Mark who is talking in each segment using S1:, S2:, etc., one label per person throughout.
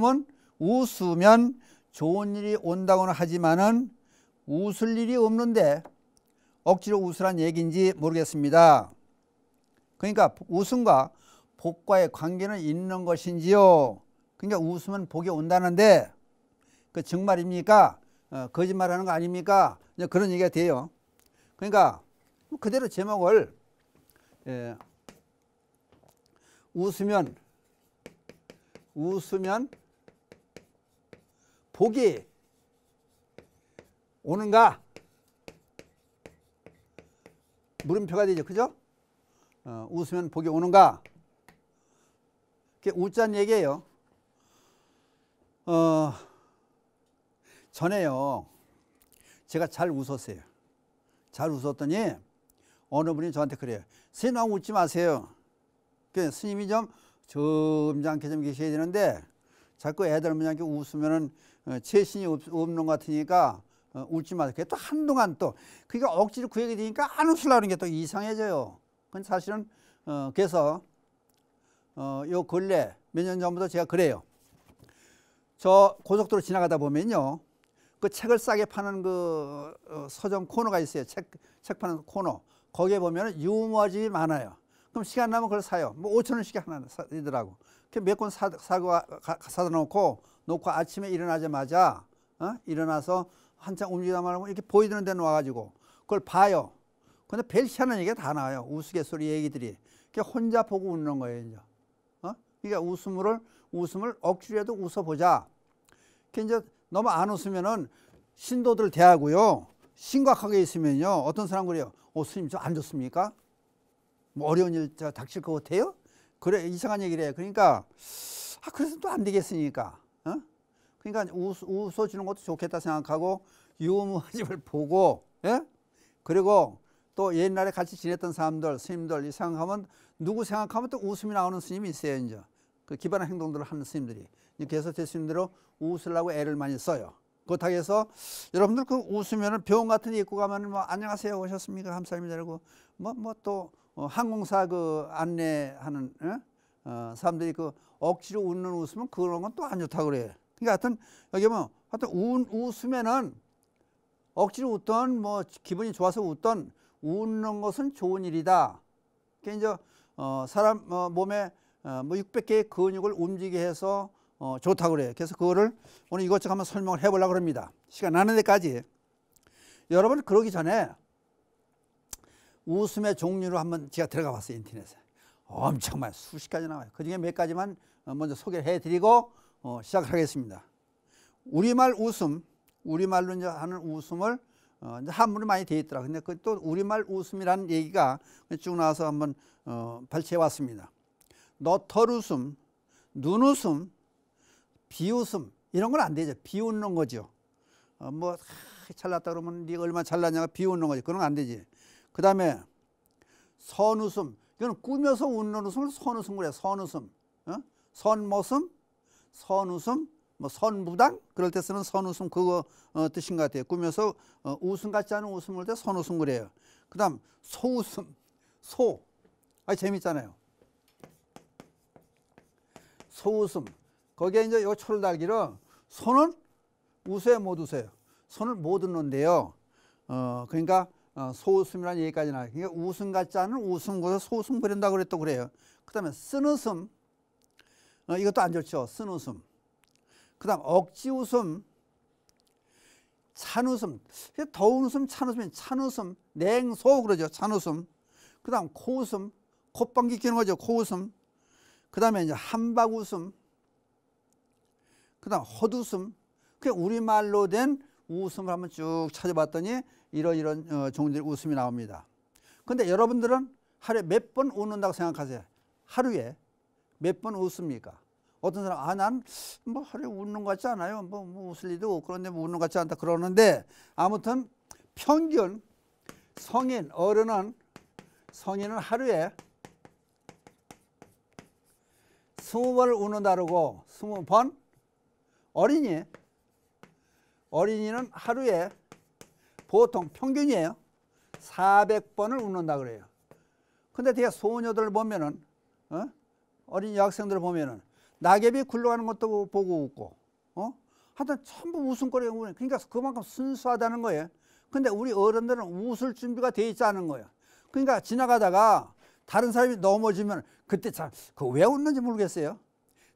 S1: 사람은 웃으면 좋은 일이 온다고는 하지만은 웃을 일이 없는데 억지로 웃으란 얘기인지 모르겠습니다. 그러니까 웃음과 복과의 관계는 있는 것인지요. 그러니까 웃으면 복이 온다는데 그 정말입니까? 어, 거짓말하는 거 아닙니까? 그런 얘기가 돼요. 그러니까 그대로 제목을 예, 웃으면 웃으면 복이 오는가? 물음표가 되죠. 그죠? 어, 웃으면 복이 오는가? 그게 웃자는 얘기예요. 어, 전에요. 제가 잘 웃었어요. 잘 웃었더니 어느 분이 저한테 그래요. 스님 너무 웃지 마세요. 그 스님이 좀 점잖게 좀 계셔야 되는데 자꾸 애들 문양게 웃으면은 재신이 어, 없는 없것 같으니까 울지 어, 마세요. 그게 또 한동안 또 그게 억지로 그 얘기 되니까 안 웃으려는 게 또 이상해져요. 그건 사실은 어, 그래서 어, 요 근래 몇 년 전부터 제가 그래요. 저 고속도로 지나가다 보면요. 그 책을 싸게 파는 그 어, 서점 코너가 있어요. 책, 책 파는 코너. 거기에 보면 유머지이 많아요. 그럼 시간 나면 그걸 사요. 뭐 5천 원씩 하나 사더라고. 몇권 사고 사다 놓고 놓고 아침에 일어나자마자 어? 일어나서 한참 움직이다 말고 이렇게 보이드는 데놓아가지고 그걸 봐요. 근데 벨시하는 얘기가 다 나와요. 우스갯소리 얘기들이. 그 혼자 보고 웃는 거예요. 이제. 어? 그러니까 웃음을 웃음을 억지로라도 웃어보자. 그 이제 너무 안 웃으면은 신도들 대하고요. 심각하게 있으면요. 어떤 사람 그래요. 어, 스님 저 안 좋습니까? 뭐 어려운 일 닥칠 것 같아요? 그래 이상한 얘기를 해요. 그러니까 아 그래서 또 안 되겠으니까 그러니까 웃어 주는 것도 좋겠다 생각하고 유무 집을 보고 예? 그리고 또 옛날에 같이 지냈던 사람들 스님들 생각하면 누구 생각하면 또 웃음이 나오는 스님이 있어요 이제 그 기반한 행동들을 하는 스님들이 그래서 제 스님들로 웃으려고 애를 많이 써요 그렇다고 해서 여러분들 그 웃으면 병원 같은 데 입고 가면 뭐 안녕하세요 오셨습니까 감사합니다 라고 뭐 뭐또 어, 항공사 그 안내하는 예? 어, 사람들이 그 억지로 웃는 웃으면 그런 건 또 안 좋다고 그래 요 그러니까 하여튼 여기 뭐 하여튼 우, 웃으면은 억지로 웃던 뭐 기분이 좋아서 웃던 웃는 것은 좋은 일이다. 그러니까 이제 어, 사람 어, 몸에 어, 뭐 600개의 근육을 움직이게 해서 어, 좋다고 그래요. 그래서 그거를 오늘 이것저것 한번 설명을 해보려고 합니다. 시간 나는 데까지. 여러분 그러기 전에 웃음의 종류로 한번 제가 들어가 봤어요. 인터넷에. 엄청 많이 수십 가지 나와요. 그 중에 몇 가지만 먼저 소개를 해드리고 어, 시작 하겠습니다. 우리말 웃음, 우리말로 이제 하는 웃음을 어, 한문이 많이 되어 있더라. 근데 그 또 우리말 웃음이라는 얘기가 쭉 나와서 한번 어, 발췌해 왔습니다. 너털웃음, 눈웃음, 비웃음 이런 건 안 되죠. 비웃는 거죠. 어, 뭐 잘났다 그러면 네가 얼마나 잘났냐가 비웃는 거지. 그런 건안 되지. 그 다음에 선웃음. 이거 꾸며서 웃는 웃음을 선웃음 그래. 선웃음. 어? 선모음, 선웃음뭐선부당 그럴 때 쓰는 선웃음 그거 어, 뜻인 것 같아요. 꾸며서 어, 웃음 같지 않은 웃음을 때선웃음 그래요. 그다음 소웃음, 소, 아 재밌잖아요. 소웃음 거기에 이제 요 초를 달기로 손은 우세요 못웃어요 손을 못 웃는데요. 어, 그러니까 어, 소웃음이라는 얘기까지 나와요. 그러니까 웃음 같지 않은 웃음, 그래서 소웃음 그린다고 그랬다고 그래요. 그 다음에 쓴웃음. 어, 이것도 안 좋죠. 쓴 웃음. 그 다음 억지 웃음, 찬 웃음. 더운 웃음, 찬 웃음, 찬 웃음, 냉소 그러죠. 찬 웃음. 그 다음 코 웃음, 콧방귀 끼는 거죠. 코 웃음. 그 다음에 이제 한박 웃음. 그 다음 헛웃음. 그냥 우리말로 된 웃음을 한번 쭉 찾아봤더니 이런 이런 어, 종류의 웃음이 나옵니다. 근데 여러분들은 하루에 몇 번 웃는다고 생각하세요? 하루에 몇번 웃습니까? 어떤 사람, 아, 난 뭐 하루에 웃는 것 같지 않아요. 뭐, 뭐 웃을 리도 없고 그런데 뭐 웃는 것 같지 않다. 그러는데 아무튼 평균 성인, 어른은 성인은 하루에 스무 번을 웃는다르고 스무 번 어린이 어린이는 하루에 보통 평균이에요. 400번을 웃는다 그래요. 근데 대개 소녀들 보면은 어? 어린 여학생들 을 보면은 낙엽이 굴러가는 것도 보고 웃고 어? 하여튼 전부 웃음거리가 우는 그러니까 그만큼 순수하다는 거예요. 근데 우리 어른들은 웃을 준비가 돼 있지 않은 거예요. 그러니까 지나가다가 다른 사람이 넘어지면 그때 참그왜 웃는지 모르겠어요.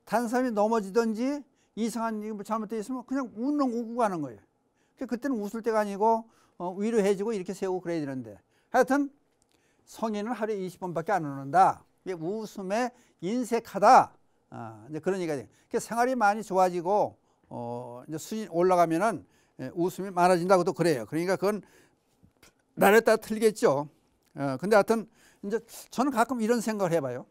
S1: 다른 사람이 넘어지든지 이상한 일이 잘못되어 있으면 그냥 웃는 웃고 가는 거예요. 그러니까 그때는 웃을 때가 아니고 어, 위로해주고 이렇게 세우고 그래야 되는데 하여튼 성인은 하루에 20번밖에 안 웃는다. 웃음에 인색하다. 아, 이제 그런 얘기가 돼 그러니까 생활이 많이 좋아지고 어, 이제 수준 올라가면은 예, 웃음이 많아진다고도 그래요. 그러니까 그건 나에 따라 틀리겠죠. 어, 근데 하여튼 이제 저는 가끔 이런 생각을 해봐요.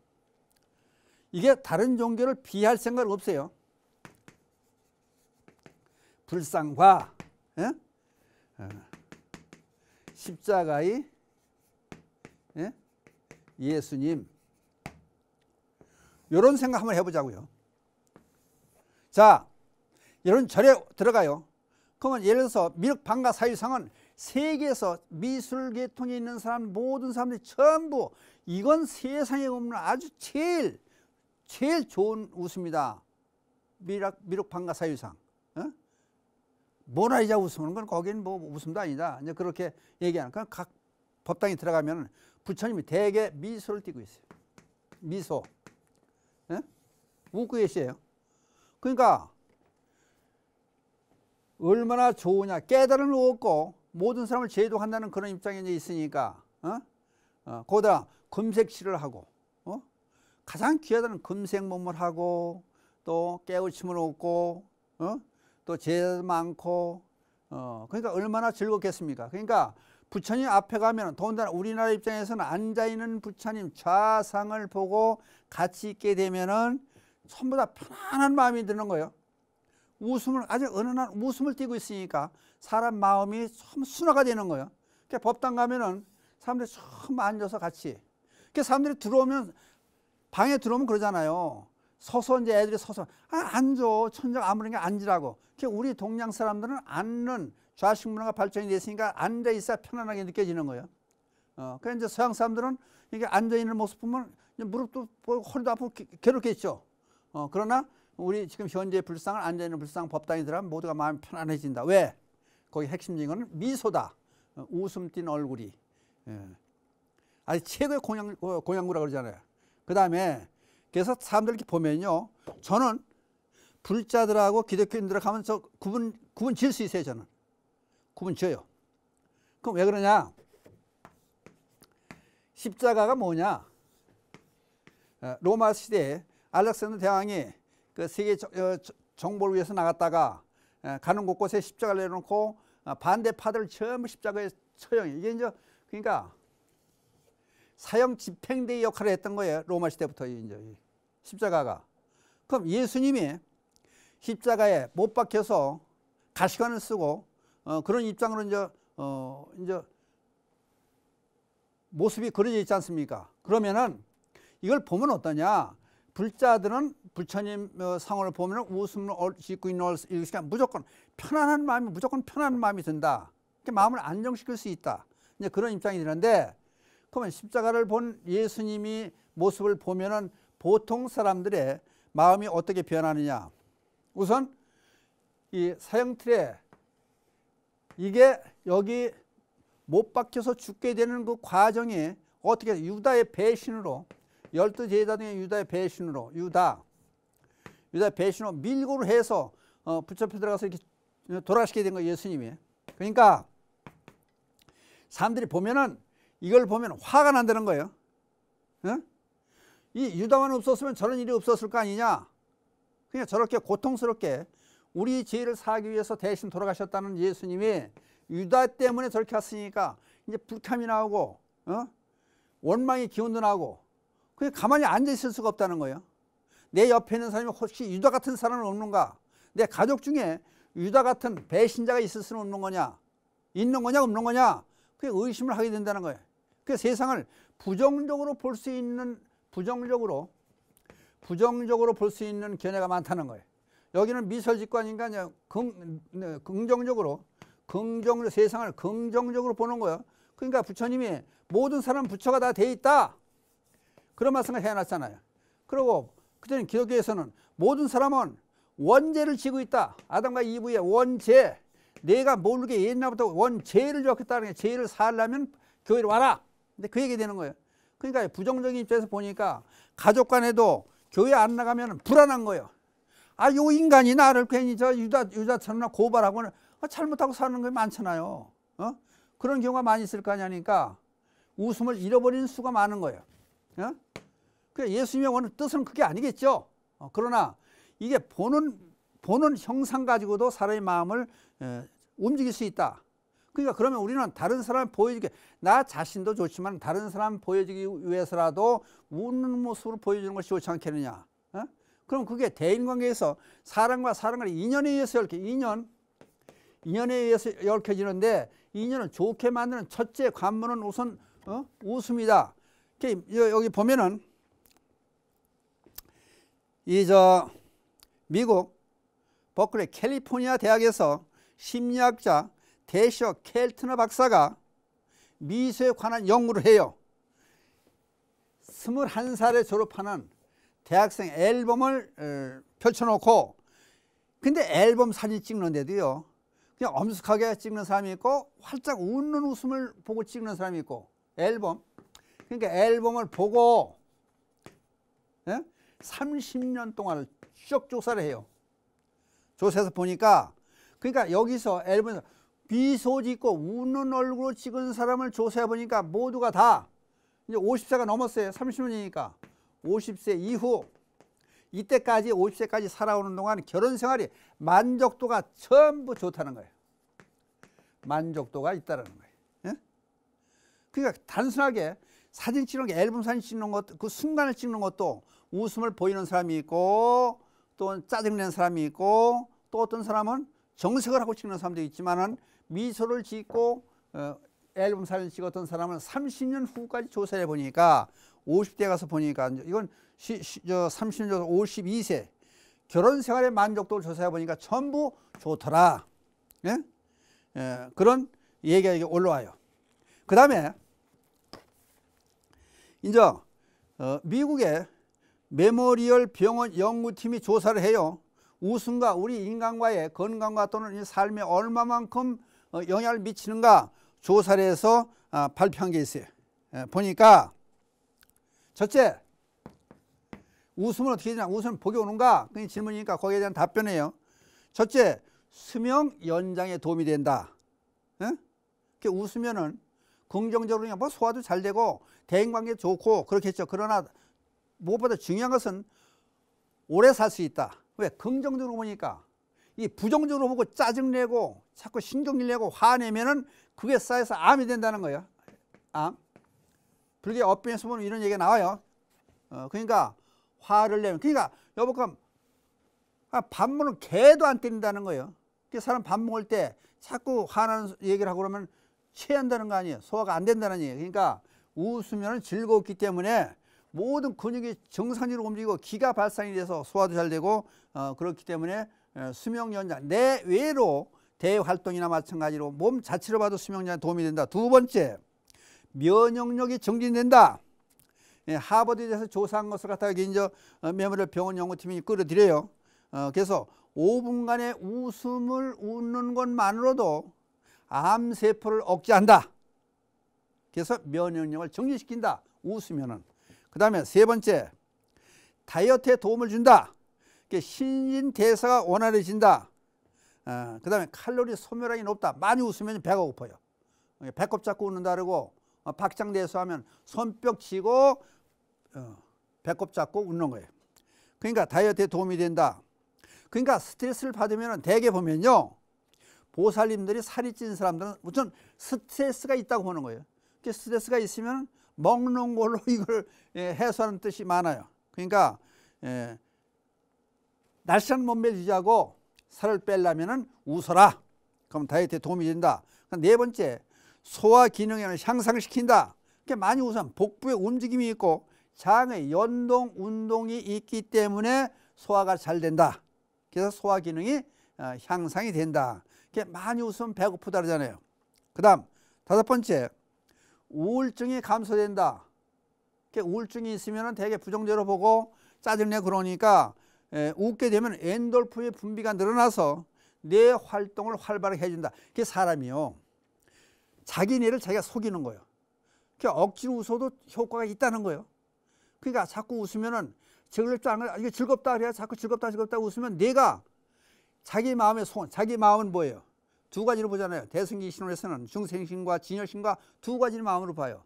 S1: 이게 다른 종교를 비할 생각 없어요. 불상과 예? 어, 십자가의 예? 예수님 이런 생각 한번 해보자고요. 자, 여러분 절에 들어가요. 그러면 예를 들어서 미륵방과 사유상은 세계에서 미술 계통에 있는 사람 모든 사람들이 전부 이건 세상에 없는 아주 제일 제일 좋은 웃음이다. 미륵, 미륵방과 사유상. 어? 모나리자 웃음은 건 거기는 뭐 웃음도 아니다. 이제 그렇게 얘기하는. 그각 법당에 들어가면 부처님이 대개 미소를 띠고 있어요. 미소. 우구예시예요. 그러니까 얼마나 좋으냐 깨달음을 얻고 모든 사람을 제도한다는 그런 입장에 있으니까 어? 어, 거기다 금색시를 하고 어? 가장 귀하다는 금색몸을 하고 또 깨우침을 얻고 어? 또 제도 많고 어, 그러니까 얼마나 즐겁겠습니까 그러니까 부처님 앞에 가면 더군다나 우리나라 입장에서는 앉아있는 부처님 좌상을 보고 같이 있게 되면은 전부 다 편안한 마음이 드는 거예요. 웃음을 아주 어느 날 웃음을 띄고 있으니까 사람 마음이 참 순화가 되는 거예요. 그러니까 법당 가면은 사람들이 참 앉아서 같이. 그러니까 사람들이 들어오면 방에 들어오면 그러잖아요. 서서 이제 애들이 서서 아, 앉아 천장 아무런 게 앉으라고. 그러니까 우리 동양 사람들은 앉는 좌식 문화가 발전이 됐으니까 앉아 있어야 편안하게 느껴지는 거예요. 어, 그러니 이제 서양 사람들은 이게 앉아 있는 모습 보면 무릎도 뭐 허리도 아프고 괴롭겠죠. 어, 그러나 우리 지금 현재 불상을 앉아있는 불상 법당이들어면 모두가 마음이 편안해진다. 왜? 거기 핵심적인 건 미소다. 어, 웃음 띤 얼굴이. 예. 아주 최고의 공양, 어, 공양구라 그러잖아요. 그 다음에 그래서 사람들 이렇게 보면요. 저는 불자들하고 기독교인들하고 면서 구분, 구분 질 수 있어요. 저는. 구분 지어요. 그럼 왜 그러냐? 십자가가 뭐냐? 어, 로마 시대에 알렉산더 대왕이 그 세계 어, 정보를 위해서 나갔다가 가는 곳곳에 십자가를 내놓고 어, 반대 파들을 전부 십자가에 처형. 이게 이제 그러니까 사형 집행대의 역할을 했던 거예요. 로마 시대부터 이제 십자가가. 그럼 예수님이 십자가에 못 박혀서 가시관을 쓰고 어, 그런 입장으로 이제 어, 이제 모습이 그려져 있지 않습니까? 그러면은 이걸 보면 어떠냐? 불자들은 부처님 어, 상황을 보면 웃음을 짓고 있는 시간 무조건 편안한 마음이 무조건 편안한 마음이 든다. 이렇게 마음을 안정시킬 수 있다. 이제 그런 입장이 되는데 그러면 십자가를 본 예수님이 모습을 보면은 보통 사람들의 마음이 어떻게 변하느냐. 우선 이 사형 틀에 이게 여기 못 박혀서 죽게 되는 그 과정이 어떻게 유다의 배신으로 열두 제자 중에 유다의 배신으로 유다 유다 배신으로 밀고를 해서 어, 붙잡혀 들어가서 이렇게 돌아가시게 된 거예요 예수님이 그러니까 사람들이 보면은 이걸 보면 화가 난다는 거예요 응? 이 유다만 없었으면 저런 일이 없었을 거 아니냐 그냥 저렇게 고통스럽게 우리 죄를 사기 위해서 대신 돌아가셨다는 예수님이 유다 때문에 저렇게 왔으니까 이제 불쾌이 나오고 어? 원망의 기운도 나고 그게 가만히 앉아 있을 수가 없다는 거예요. 내 옆에 있는 사람이 혹시 유다 같은 사람은 없는가? 내 가족 중에 유다 같은 배신자가 있을 수는 없는 거냐? 있는 거냐 없는 거냐? 그게 의심을 하게 된다는 거예요. 그 세상을 부정적으로 볼 수 있는 부정적으로 부정적으로 볼 수 있는 견해가 많다는 거예요. 여기는 미설직관인가 긍, 네, 긍정적으로 긍정 세상을 긍정적으로 보는 거예요. 그러니까 부처님이 모든 사람 부처가 다 돼 있다. 그런 말씀을 해놨잖아요. 그리고 그전에 기독교에서는 모든 사람은 원죄를 지고 있다. 아담과 이브의 원죄. 내가 모르게 옛날부터 원죄를 적었다는 게 죄를 살려면 교회를 와라. 근데 그 얘기 되는 거예요. 그러니까 부정적인 입장에서 보니까 가족 간에도 교회 안 나가면 불안한 거예요. 아, 요 인간이 나를 괜히 저 유다, 유다처럼 고발하고 는 아, 잘못하고 사는 게 많잖아요. 어? 그런 경우가 많이 있을 거 아니니까 웃음을 잃어버리는 수가 많은 거예요. 예? 그 예수님의 원하 뜻은 그게 아니겠죠. 어, 그러나 이게 보는 보는 형상 가지고도 사람의 마음을 움직일 수 있다. 그러니까 그러면 우리는 다른 사람 보여주게 나 자신도 좋지만 다른 사람 보여주기 위해서라도 웃는 모습으로 보여주는 것이 좋지 않겠느냐. 예? 그럼 그게 대인관계에서 사람과 사람과 인연에 의해서 이렇게 인연 인연에 의해서 열켜지는데 인연은 좋게 만드는 첫째 관문은 우선 어? 웃음이다. 여기 보면은 이 저 미국 버클리 캘리포니아 대학에서 심리학자 대셔 켈트너 박사가 미소에 관한 연구를 해요. 21살에 졸업하는 대학생 앨범을 어, 펼쳐놓고 근데 앨범 사진 찍는데도요. 그냥 엄숙하게 찍는 사람이 있고 활짝 웃는 웃음을 보고 찍는 사람이 있고 앨범 그러니까 앨범을 보고 예? 30년 동안 쭉 조사를 해요. 조사해서 보니까 그러니까 여기서 앨범에서 미소 짓고 우는 얼굴로 찍은 사람을 조사해 보니까 모두가 다 이제 50세가 넘었어요. 30년이니까. 50세 이후 이때까지 50세까지 살아오는 동안 결혼 생활이 만족도가 전부 좋다는 거예요. 만족도가 있다는 거예요. 예? 그러니까 단순하게 사진 찍는 게 앨범 사진 찍는 것 그 순간을 찍는 것도 웃음을 보이는 사람이 있고 또 짜증내는 사람이 있고 또 어떤 사람은 정색을 하고 찍는 사람도 있지만은 미소를 짓고 어, 앨범 사진 찍었던 사람은 30년 후까지 조사해 보니까 50대 가서 보니까 이건 시, 시, 저 30년 전 52세 결혼 생활의 만족도를 조사해 보니까 전부 좋더라. 예? 예, 그런 얘기가 올라와요. 그 다음에 이제 어, 미국의 메모리얼 병원 연구팀이 조사를 해요. 웃음과 우리 인간과의 건강과 또는 삶에 얼마만큼 어, 영향을 미치는가 조사를 해서 아, 발표한 게 있어요. 예, 보니까 첫째, 웃음은 어떻게 되냐? 웃음은 복이 오는가? 그 질문이니까 거기에 대한 답변이에요. 첫째, 수명 연장에 도움이 된다. 예? 웃으면은 긍정적으로 그냥 뭐 소화도 잘 되고 대인 관계 좋고 그렇겠죠. 그러나 무엇보다 중요한 것은 오래 살 수 있다. 왜? 긍정적으로 보니까 이 부정적으로 보고 짜증내고 자꾸 신경질 내고 화내면은 그게 쌓여서 암이 된다는 거예요. 암. 불교 업변에서 보면 이런 얘기가 나와요. 어, 그러니까 화를 내면 그러니까 여보가 아, 밥 먹는 개도 안 때린다는 거예요. 그 사람 밥 먹을 때 자꾸 화나는 얘기를 하고 그러면 취한다는 거 아니에요. 소화가 안 된다는 얘기예요. 그러니까 웃으면 즐거웠기 때문에 모든 근육이 정상적으로 움직이고 기가 발산이 돼서 소화도 잘 되고 어, 그렇기 때문에 수명 연장 내외로 대외 활동이나 마찬가지로 몸 자체로 봐도 수명 연장에 도움이 된다. 두 번째 면역력이 증진된다 예, 하버드에서 대해 조사한 것을 갖다가 이제 어, 메모를 병원 연구팀이 끌어들여요. 어, 그래서 5분간의 웃음을 웃는 것만으로도 암세포를 억제한다. 그래서 면역력을 정리시킨다. 웃으면은. 그 다음에 세 번째, 다이어트에 도움을 준다. 신진대사가 원활해진다. 어, 그 다음에 칼로리 소멸량이 높다. 많이 웃으면 배가 고파요. 어, 배꼽 잡고 웃는다 그러고 어, 박장대소 하면 손뼉 치고 어, 배꼽 잡고 웃는 거예요. 그러니까 다이어트에 도움이 된다. 그러니까 스트레스를 받으면 대개 보면요. 보살님들이 살이 찐 사람들은 무슨 스트레스가 있다고 보는 거예요. 그 스트레스가 있으면 먹는 걸로 이걸 예, 해소하는 뜻이 많아요. 그러니까 예, 날씬한 몸매를 유지하고 살을 빼려면 웃어라. 그럼 다이어트에 도움이 된다. 그러니까 네 번째, 소화 기능을 향상시킨다. 그러니까 많이 우선 복부에 움직임이 있고 장의 연동 운동이 있기 때문에 소화가 잘 된다. 그래서 소화 기능이 어, 향상이 된다. 많이 웃으면 배고프다 그러잖아요. 그 다음 다섯 번째 우울증이 감소된다. 우울증이 있으면 되게 부정적으로 보고 짜증내 그러니까 예, 웃게 되면 엔돌프의 분비가 늘어나서 뇌 활동을 활발하게 해준다. 그게 사람이요. 자기 뇌를 자기가 속이는 거예요. 그러니까 억지로 웃어도 효과가 있다는 거예요. 그러니까 자꾸 웃으면은 즐겁지 않은 이게 즐겁다 그래야 자꾸 즐겁다 즐겁다 웃으면 뇌가 자기 마음의 소원, 자기 마음은 뭐예요? 두 가지로 보잖아요. 대승기 신론에서는 중생심과 진열심과 두 가지 마음으로 봐요.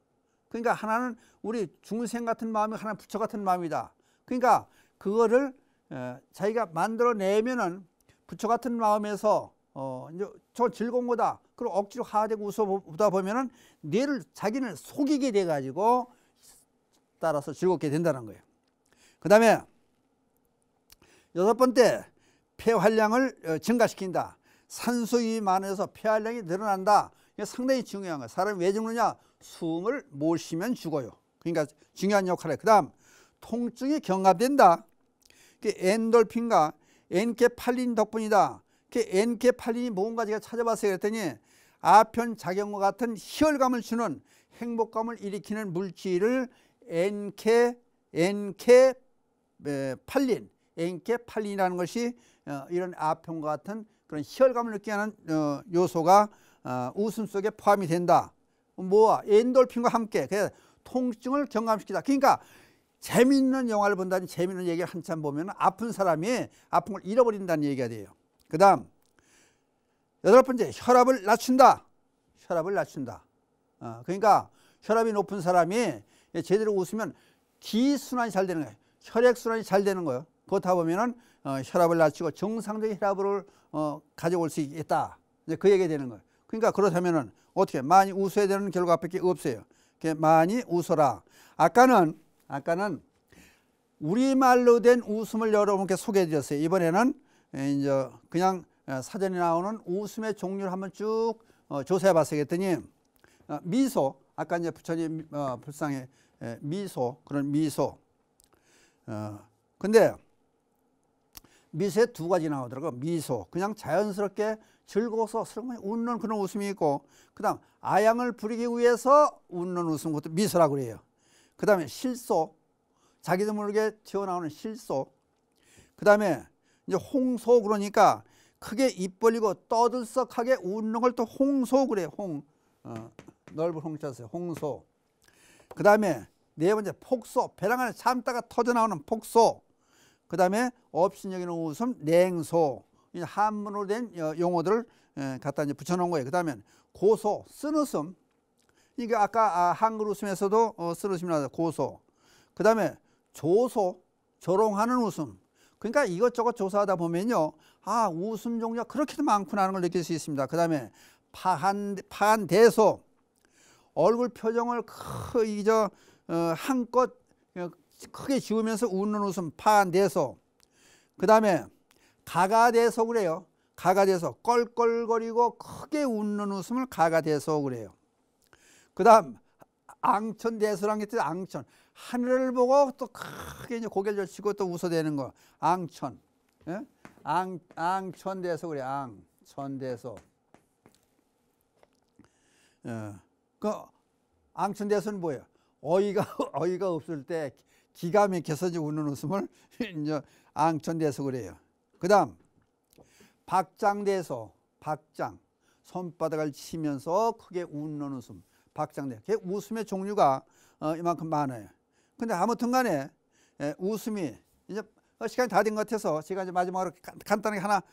S1: 그러니까 하나는 우리 중생 같은 마음이 하나 부처 같은 마음이다. 그러니까 그거를 어, 자기가 만들어내면은 부처 같은 마음에서 어, 저 즐거운 거다. 그럼 억지로 하되고 웃어보다 보면은 뇌를 자기는 속이게 돼가지고 따라서 즐겁게 된다는 거예요. 그 다음에 여섯 번째 폐활량을 어, 증가시킨다. 산소이 많아서 폐활량이 늘어난다. 이게 상당히 중요한 거야. 사람이 왜 죽느냐? 숨을 못 쉬면 죽어요. 그러니까 중요한 역할을 해. 그 다음 통증이 경합된다. 엔돌핀과 엔케팔린 덕분이다. 엔케팔린이 뭔가 제가 찾아봤어요. 그랬더니 아편 작용과 같은 희열감을 주는 행복감을 일으키는 물질을 엔케 엔케 팔린 앵인께 팔린이라는 것이 어, 이런 아편과 같은 그런 희열감을 느끼게 하는 어, 요소가 어, 웃음 속에 포함이 된다. 뭐와 엔돌핀과 함께 그 통증을 경감시키다. 그러니까 재미있는 영화를 본다니 재미있는 얘기를 한참 보면 아픈 사람이 아픈 걸 잃어버린다는 얘기가 돼요. 그 다음 여덟 번째 혈압을 낮춘다. 혈압을 낮춘다. 어, 그러니까 혈압이 높은 사람이 제대로 웃으면 기순환이 잘 되는 거예요. 혈액순환이 잘 되는 거예요. 그렇다 보면은 어, 혈압을 낮추고 정상적인 혈압을 어, 가져올 수 있다. 이제 그 얘기가 되는 거예요. 그러니까 그렇다면은 어떻게 많이 웃어야 되는 결과밖에 없어요. 많이 웃어라. 아까는 아까는 우리말로 된 웃음을 여러분께 소개해 드렸어요. 이번에는 예, 이제 그냥 어, 사전에 나오는 웃음의 종류를 한번 쭉 어, 조사해 봤어요. 더니 어, 미소 아까 이제 부처님 불상의 예, 미소 그런 미소 어 근데 미소에 두 가지 나오더라고 미소 그냥 자연스럽게 즐거워서 슬그머니 웃는 그런 웃음이 있고 그 다음 아양을 부리기 위해서 웃는 웃음 그것도 미소라고 그래요 그 다음에 실소 자기도 모르게 튀어나오는 실소 그 다음에 이제 홍소 그러니까 크게 입 벌리고 떠들썩하게 웃는 걸 또 홍소 그래 요홍 어, 넓은 홍자세 홍소 그 다음에 네 번째 폭소 배낭 안에 참다가 터져나오는 폭소 그 다음에 업신여기는 웃음, 냉소 한문으로 된 어, 용어들을 갖다 이제 붙여놓은 거예요. 그 다음에 고소, 쓴웃음 이게 아까 아, 한글 웃음에서도 어, 쓴웃음이 나왔어요. 고소 그 다음에 조소, 조롱하는 웃음 그러니까 이것저것 조사하다 보면요. 아, 웃음 종류가 그렇게도 많구나 하는 걸 느낄 수 있습니다. 그 다음에 파한, 파한 대소. 얼굴 표정을 크, 이저, 어, 한껏 크게 지으면서 웃는 웃음 파대소 그 다음에 가가대소 그래요 가가대소 껄껄거리고 크게 웃는 웃음을 가가대소 그래요 그 다음 앙천대소랑 했더니 앙천 하늘을 보고 또 크게 이제 고개를 치고 또 웃어대는 거 앙천 예? 앙, 앙천대소 그래 앙천대소 예. 그 앙천대소는 뭐예요 어이가 어이가 없을 때 기가 막혀서 이제 우는 웃음을 이제 앙천대서 그래요. 그 다음 박장대서 박장 손바닥을 치면서 크게 웃는 웃음 박장대 웃음의 종류가 어, 이만큼 많아요. 근데 아무튼 간에 에, 예, 웃음이 이제 어, 시간이 다 된 것 같아서 제가 이제 마지막으로 간단하게 하나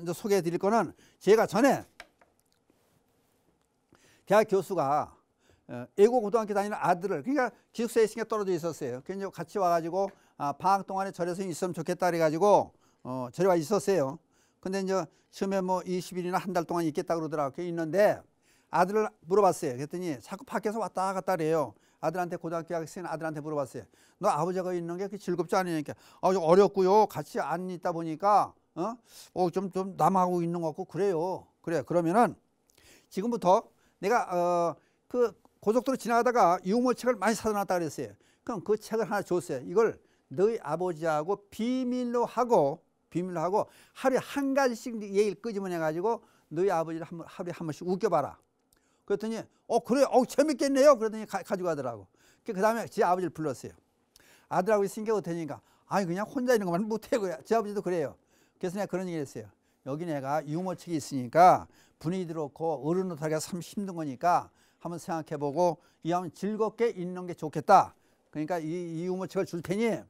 S1: 어, 소개해 드릴 거는 제가 전에 대학 교수가 예고 어, 고등학교 다니는 아들을 그러니까 기숙사에 있으니까 떨어져 있었어요. 그래서 같이 와가지고 아, 방학 동안에 절에서 있으면 좋겠다 그래가지고 어, 절에 와 있었어요. 근데 이제 처음에 뭐 20일이나 한 달 동안 있겠다 그러더라고 그게 있는데 아들을 물어봤어요. 그랬더니 자꾸 밖에서 왔다 갔다 그래요. 아들한테 고등학교 학생 아들한테 물어봤어요. 너 아버지가 있는 게 즐겁지 않으니까 아, 좀 어렵고요. 같이 안 있다 보니까 어? 어, 좀, 좀 남하고 있는 것 같고 그래요. 그래. 그러면은 지금부터 내가 어, 그 고속도로 지나가다가 유모책을 많이 사다놨다 그랬어요. 그럼 그 책을 하나 줬어요. 이걸 너희 아버지하고 비밀로 하고 비밀로 하고 하루에 한 가지씩 얘기를 끄집어내 가지고 너희 아버지를 한 번, 하루에 한 번씩 웃겨봐라. 그랬더니 어 그래 어 재밌겠네요. 그러더니 가, 가져가더라고. 그 다음에 제 아버지를 불렀어요. 아들하고 있으니까 어떠니까 아니 그냥 혼자 있는 것만 못해 그래. 제 아버지도 그래요. 그래서 내가 그런 얘기를 했어요. 여기 내가 유모책이 있으니까 분위기들 그렇고 어른 노하기가 참 힘든 거니까 한번 생각해보고 이왕 즐겁게 있는게 좋겠다. 그러니까 이, 이 유물책을 줄 테니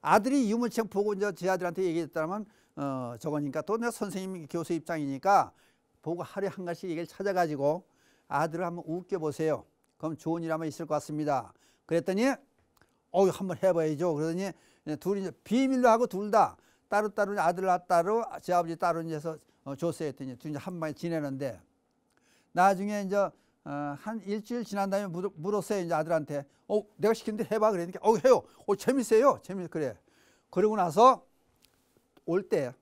S1: 아들이 유물책 보고 이제 제 아들한테 얘기했다면 어, 저거니까 또 내가 선생님 교수 입장이니까 보고 하루에 한 가지 얘기를 찾아가지고 아들을 한번 웃겨보세요. 그럼 좋은 일 한번 있을 것 같습니다. 그랬더니 어유 한번 해봐야죠. 그러더니 둘이 이제 비밀로 하고 둘 다 따로따로 아들 따로 제 아버지 따로 이제서 어, 조세했더니 둘이 이제 한 방에 지내는데 나중에 이제 어, 한 일주일 지난 다음에 물었어요. 이제 아들한테. 어, 내가 시키는데 해봐. 그러니까, 어, 해요. 어, 재밌어요. 재밌, 어 그래. 그러고 나서 올 때,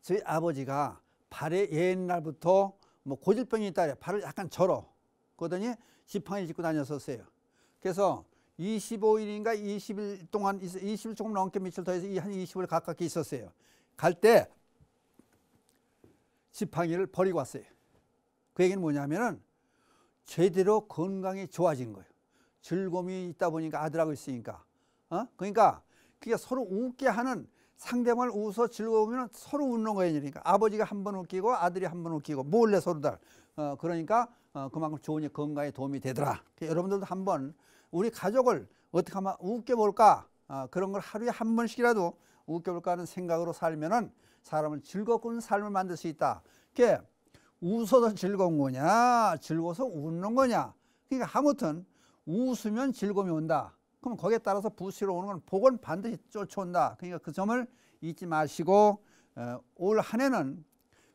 S1: 저희 아버지가 발에 옛날부터 뭐 고질병이 있다 그래. 발을 약간 절어. 그러더니 지팡이를 짚고 다녔었어요. 그래서 25일인가 20일 동안, 20일 조금 넘게 며칠 더 해서 한 20일 가깝게 있었어요. 갈 때 지팡이를 버리고 왔어요. 그 얘기는 뭐냐면은 제대로 건강이 좋아진 거예요. 즐거움이 있다 보니까 아들하고 있으니까. 어? 그러니까 그게 서로 웃게 하는 상대방을 웃어 즐거우면 서로 웃는 거예요. 그러니까 아버지가 한 번 웃기고 아들이 한 번 웃기고 몰래 서로 다. 어, 그러니까 어, 그만큼 좋은 건강에 도움이 되더라. 그러니까 여러분들도 한번 우리 가족을 어떻게 하면 웃게 볼까? 어, 그런 걸 하루에 한 번씩이라도 웃겨 볼까 하는 생각으로 살면은 사람을 즐겁고 삶을 만들 수 있다. 그게 웃어서 즐거운 거냐 즐거워서 웃는 거냐 그러니까 아무튼 웃으면 즐거움이 온다 그럼 거기에 따라서 부시로 오는 건 복은 반드시 쫓아온다 그러니까 그 점을 잊지 마시고 어, 올한 해는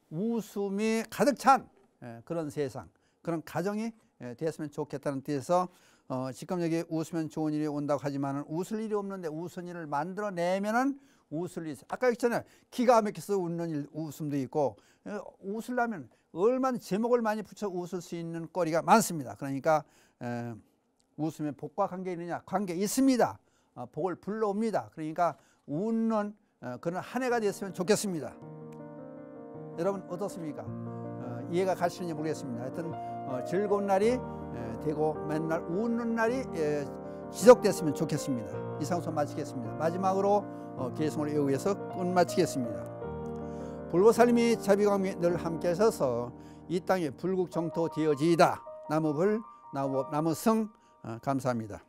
S1: 웃음이 가득 찬 에, 예, 그런 세상 그런 가정이 되었으면 예, 좋겠다는 뜻에서 어, 지금 여기 웃으면 좋은 일이 온다고 하지만 웃을 일이 없는데 웃은 일을 만들어내면은 웃을 일 아까 있잖아요 기가 막혀서 웃는 일, 웃음도 있고 어, 웃으려면 얼마나 제목을 많이 붙여 웃을 수 있는 거리가 많습니다 그러니까 에, 웃음에 복과 관계 있느냐 관계 있습니다 어, 복을 불러옵니다 그러니까 웃는 어, 그런 한 해가 됐으면 좋겠습니다 여러분 어떻습니까 어, 이해가 가시는지 모르겠습니다 하여튼 어, 즐거운 날이 에, 되고 맨날 웃는 날이 에, 지속됐으면 좋겠습니다. 이상으로 마치겠습니다. 마지막으로 어, 개성을 외우해서 끝마치겠습니다. 불보살님이 자비광이 늘 함께 하서이 땅에 불국정토 되어지이다. 나무불 나무, 나무성 어, 감사합니다.